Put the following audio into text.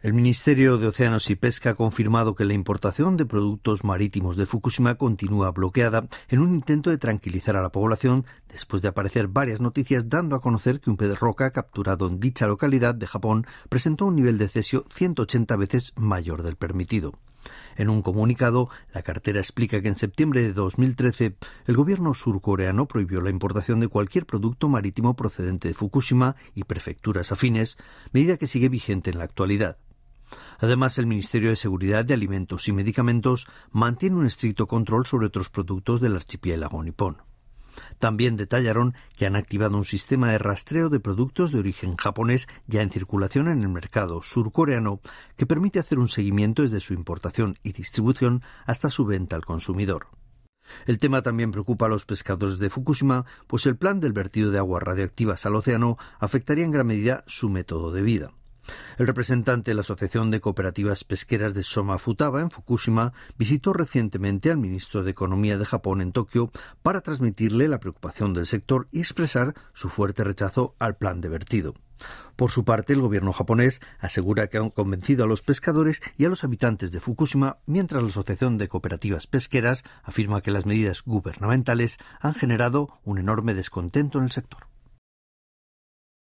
El Ministerio de Océanos y Pesca ha confirmado que la importación de productos marítimos de Fukushima continúa bloqueada en un intento de tranquilizar a la población después de aparecer varias noticias dando a conocer que un pez roca capturado en dicha localidad de Japón presentó un nivel de cesio 180 veces mayor del permitido. En un comunicado, la cartera explica que en septiembre de 2013 el gobierno surcoreano prohibió la importación de cualquier producto marítimo procedente de Fukushima y prefecturas afines, medida que sigue vigente en la actualidad. Además, el Ministerio de Seguridad de Alimentos y Medicamentos mantiene un estricto control sobre otros productos del archipiélago nipón. También detallaron que han activado un sistema de rastreo de productos de origen japonés ya en circulación en el mercado surcoreano que permite hacer un seguimiento desde su importación y distribución hasta su venta al consumidor. El tema también preocupa a los pescadores de Fukushima, pues el plan del vertido de aguas radioactivas al océano afectaría en gran medida su método de vida. El representante de la Asociación de Cooperativas Pesqueras de Soma Futaba, en Fukushima, visitó recientemente al ministro de Economía de Japón en Tokio para transmitirle la preocupación del sector y expresar su fuerte rechazo al plan de vertido. Por su parte, el gobierno japonés asegura que han convencido a los pescadores y a los habitantes de Fukushima, mientras la Asociación de Cooperativas Pesqueras afirma que las medidas gubernamentales han generado un enorme descontento en el sector.